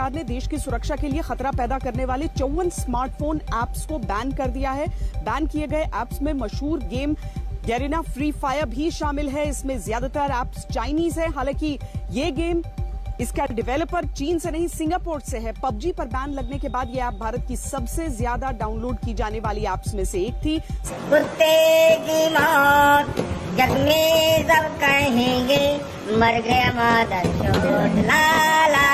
सरकार ने देश की सुरक्षा के लिए खतरा पैदा करने वाले चौवन स्मार्टफोन एप्स को बैन कर दिया है बैन किए गए एप्स में मशहूर गेम गैरिना फ्री फायर भी शामिल है इसमें ज्यादातर ऐप्स चाइनीज है हालांकि ये गेम इसका डेवलपर चीन से नहीं सिंगापुर से है पबजी पर बैन लगने के बाद ये ऐप भारत की सबसे ज्यादा डाउनलोड की जाने वाली एप्स में से एक थी कहेंगे मर गया माता लाला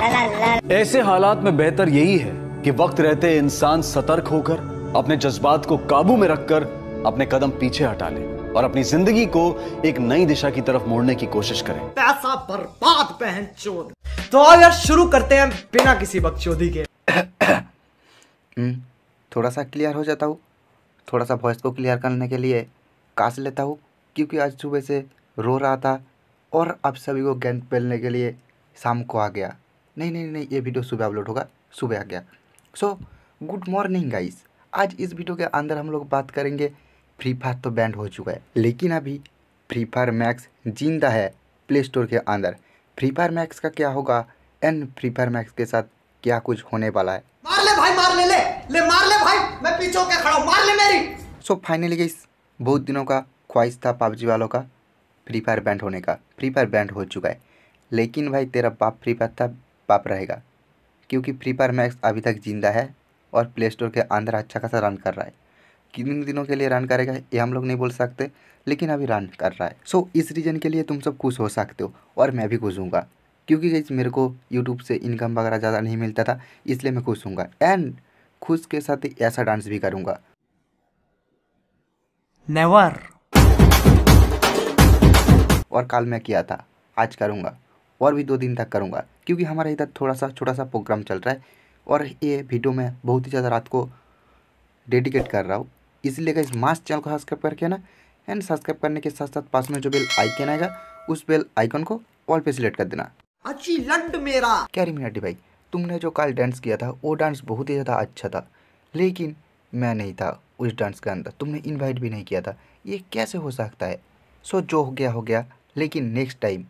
ऐसे हालात में बेहतर यही है कि वक्त रहते इंसान सतर्क होकर अपने जज्बात को काबू में रखकर अपने कदम पीछे हटा ले और अपनी जिंदगी को एक नई दिशा की तरफ मोड़ने की कोशिश करें पैसा बर्बाद पहन चोर तो यार शुरू करते हैं बिना किसी बकचोदी के हम्म, थोड़ा सा क्लियर हो जाता हूँ थोड़ा सा वॉइस को क्लियर करने के लिए काश लेता हूँ क्योंकि आज सुबह से रो रहा था और अब सभी को गेंद पेलने के लिए शाम को आ गया नहीं नहीं नहीं ये वीडियो सुबह अपलोड होगा सुबह आ गया सो गुड मॉर्निंग गाइस आज इस वीडियो के अंदर हम लोग बात करेंगे फ्री फायर तो बैंड हो चुका है लेकिन अभी फ्री फायर मैक्स जिंदा है प्ले स्टोर के अंदर फ्री फायर मैक्स का क्या होगा एंड फ्री फायर मैक्स के साथ क्या कुछ होने वाला है मार ले भाई मार ले ले ले मार ले भाई मैं पीछे होकर खड़ा मार ले मेरी सो फाइनली गाइस बहुत दिनों का ख्वाहिश था पबजी वालों का फ्री फायर बैंड होने का फ्री फायर बैंड हो चुका है लेकिन भाई तेरा बाप फ्री फायर था पाप रहेगा क्योंकि फ्री फायर मैक्स अभी तक जिंदा है और प्ले स्टोर के अंदर अच्छा खासा रन कर रहा है किन दिनों के लिए रन करेगा ये हम लोग नहीं बोल सकते लेकिन अभी रन कर रहा है सो so, इस रीज़न के लिए तुम सब खुश हो सकते हो और मैं भी खुश हूँगा क्योंकि मेरे को यूट्यूब से इनकम वगैरह ज़्यादा नहीं मिलता था इसलिए मैं खुश हूँगा एंड खुश के साथ ऐसा डांस भी करूँगा नेवर और कल मैं किया था आज करूँगा और भी दो दिन तक करूँगा क्योंकि हमारा इधर थोड़ा सा छोटा सा प्रोग्राम चल रहा है और ये वीडियो मैं बहुत ही ज़्यादा रात को डेडिकेट कर रहा हूँ इसलिए इस मास्ट चैनल को सब्सक्राइब करके ना एंड सब्सक्राइब करने के साथ साथ पास में जो बेल आइकन आएगा उस बेल आइकन को ऑल पे सिलेक्ट कर देना अच्छी लंड मेरा कैरी मिनाटी भाई तुमने जो कल डांस किया था वो डांस बहुत ही ज़्यादा अच्छा था लेकिन मैं नहीं था उस डांस के अंदर तुमने इन्वाइट भी नहीं किया था ये कैसे हो सकता है सो जो हो गया हो गया लेकिन next time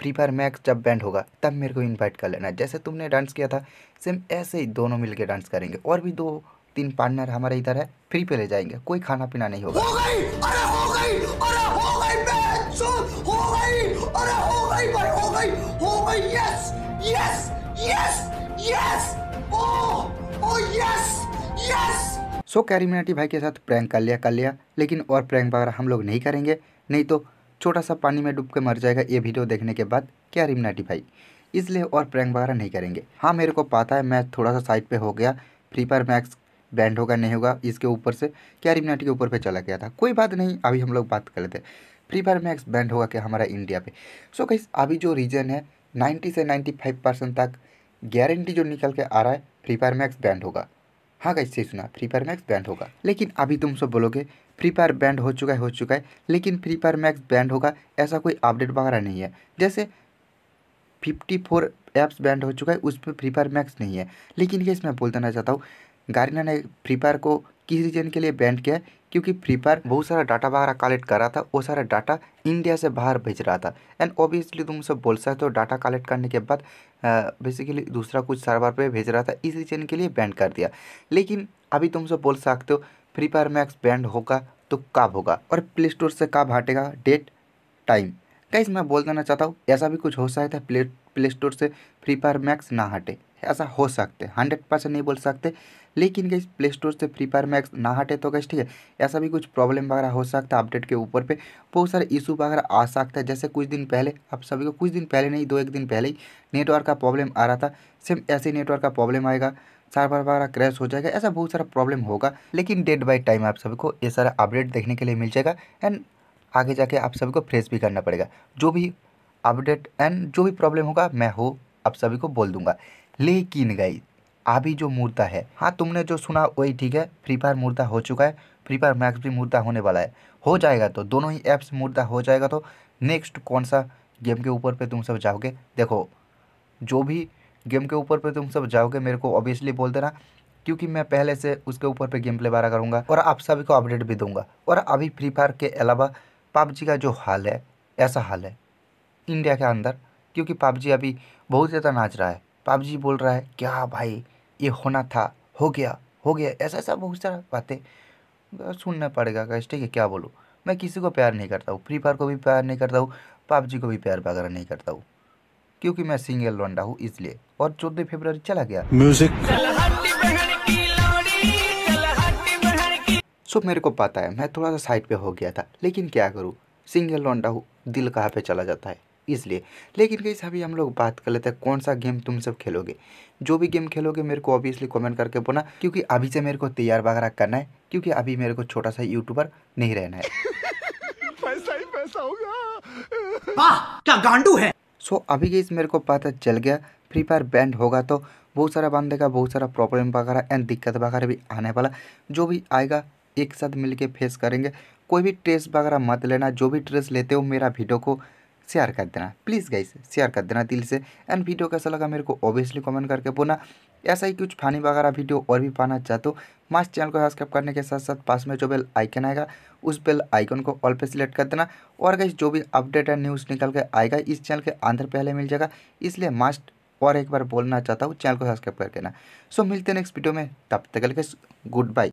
free fire max जब बैंड होगा तब मेरे को इनवाइट कर लेना जैसे तुमने डांस किया था सेम ऐसे ही दोनों मिलके डांस करेंगे और भी दो तीन पार्टनर हमारे इधर है फ्री पे ले जाएंगे कोई खाना पीना नहीं होगा सो कैरी मिनाटी भाई के साथ प्रैंक कर लिया कर लिया लेकिन और प्रैंक वगैरह हम लोग नहीं करेंगे नहीं तो छोटा सा पानी में डूब के मर जाएगा ये वीडियो देखने के बाद क्या रिम नाटी भाई इसलिए और प्रैंक वगैरह नहीं करेंगे हाँ मेरे को पता है मैं थोड़ा सा साइड पे हो गया फ्री फायर मैक्स बैंड होगा नहीं होगा इसके ऊपर से क्या रिमनाटी के ऊपर पे चला गया था कोई बात नहीं अभी हम लोग बात कर लेते हैं फ्री फायर मैक्स बैंड होगा क्या हमारा इंडिया पे सो कहीं अभी जो रीजन है नाइन्टी से फाइव परसेंट तक गारंटी जो निकल के आ रहा है फ्री फायर मैक्स बैंड होगा हाँ गाइस सही सुना फ्री फायर मैक्स बैंड होगा लेकिन अभी तुम सब बोलोगे फ्री फायर बैंड हो चुका है हो चुका है लेकिन फ्री फायर मैक्स बैंड होगा ऐसा कोई अपडेट वगैरह नहीं है जैसे फिफ्टी फोर एप्स बैंड हो चुका है उस पर फ्री फायर मैक्स नहीं है लेकिन ये मैं बोल देना चाहता हूँ गारिना ने फ्री फायर को किस रीजन के लिए बैंड किया क्योंकि फ्री फायर बहुत सारा डाटा वगैरह कलेक्ट कर रहा था वो सारा डाटा इंडिया से बाहर भेज रहा था एंड ऑब्वियसली तुम सब बोल सकते हो डाटा कलेक्ट करने के बाद बेसिकली दूसरा कुछ सर्वर पे भेज रहा था इस रीजन के लिए बैंड कर दिया लेकिन अभी तुम सब बोल सकते हो फ्री फायर मैक्स बैंड होगा तो कब होगा और प्ले स्टोर से कब हटेगा डेट टाइम कैसे मैं बोल देना चाहता हूँ ऐसा भी कुछ हो सकता है प्ले प्ले स्टोर से फ्री फायर मैक्स ना हटे ऐसा हो सकते हंड्रेड परसेंट नहीं बोल सकते लेकिन गई प्ले स्टोर से फ्री फायर मैक्स ना हटे तो गई ठीक है ऐसा भी कुछ प्रॉब्लम वगैरह हो सकता है अपडेट के ऊपर पे बहुत सारे इशू वगैरह आ सकता है जैसे कुछ दिन पहले आप सभी को कुछ दिन पहले नहीं दो एक दिन पहले ही नेटवर्क का प्रॉब्लम आ रहा था सेम ऐसे नेटवर्क का प्रॉब्लम आएगा सर्वर वगैरह क्रैश हो जाएगा ऐसा बहुत सारा प्रॉब्लम होगा लेकिन डेट बाई टाइम आप सभी को ये सारा अपडेट देखने के लिए मिल जाएगा एंड आगे जाके आप सभी को फ्रेश भी करना पड़ेगा जो भी अपडेट एंड जो भी प्रॉब्लम होगा मैं हो आप सभी को बोल दूंगा लेकिन गई अभी जो मुर्दा है हाँ तुमने जो सुना वही ठीक है फ्री फायर मुर्दा हो चुका है फ्री फायर मैक्स भी मुर्दा होने वाला है हो जाएगा तो दोनों ही ऐप्स मुर्दा हो जाएगा तो नेक्स्ट कौन सा गेम के ऊपर पे तुम सब जाओगे देखो जो भी गेम के ऊपर पे तुम सब जाओगे मेरे को ऑब्वियसली बोल देना क्योंकि मैं पहले से उसके ऊपर पे गेम प्ले बारा करूँगा और आप सभी को अपडेट भी दूंगा और अभी फ्री फायर के अलावा पबजी का जो हाल है ऐसा हाल है इंडिया के अंदर क्योंकि पबजी अभी बहुत ज़्यादा नाच रहा है पबजी बोल रहा है क्या भाई ये होना था हो गया हो गया ऐसा ऐसा बहुत सारा बातें सुनना पड़ेगा कैसे ठीक है क्या बोलूँ मैं किसी को प्यार नहीं करता हूँ फ्री फायर को भी प्यार नहीं करता हूँ पबजी को भी प्यार वगैरह नहीं करता हूँ क्योंकि मैं सिंगल लौंडा हूँ इसलिए और चौदह फेबर चला गया म्यूजिक सो मेरे को पता है मैं थोड़ा सा साइड पे हो गया था लेकिन क्या करूँ सिंगल लौंडा हूँ दिल कहाँ पे चला जाता है इसलिए लेकिन कहीं अभी हम लोग बात कर लेते हैं कौन सा गेम तुम सब खेलोगे जो भी गेम खेलोगे मेरे को ऑब्वियसली कमेंट करके बोलना क्योंकि अभी से मेरे को तैयार वगैरह करना है क्योंकि अभी मेरे को छोटा सा यूट्यूबर नहीं रहना है पैसा ही पैसा होगा क्या गांडू है सो so, अभी कहीं मेरे को पता चल गया फ्री फायर बैंड होगा तो बहुत सारा बांध देगा बहुत सारा प्रॉब्लम वगैरह एंड दिक्कत वगैरह भी आने वाला जो भी आएगा एक साथ मिलके फेस करेंगे कोई भी ट्रेस वगैरह मत लेना जो भी ट्रेस लेते हो मेरा वीडियो को शेयर कर देना प्लीज़ गाइस शेयर कर देना दिल से एंड वीडियो कैसा लगा मेरे को ऑब्वियसली कमेंट करके बोलना ऐसा ही कुछ फानी वगैरह वीडियो और भी पाना चाहते हो मास्ट चैनल को सब्सक्राइब करने के साथ साथ पास में जो बेल आइकन आएगा उस बेल आइकन को ऑल पे सिलेक्ट कर देना और गाइस जो भी अपडेट एंड न्यूज़ निकल के आएगा इस चैनल के अंदर पहले मिल जाएगा इसलिए मास्ट और एक बार बोलना चाहता हूँ चैनल को सब्सक्राइब कर देना सो मिलते हैं नेक्स्ट वीडियो में तब तक गुड बाय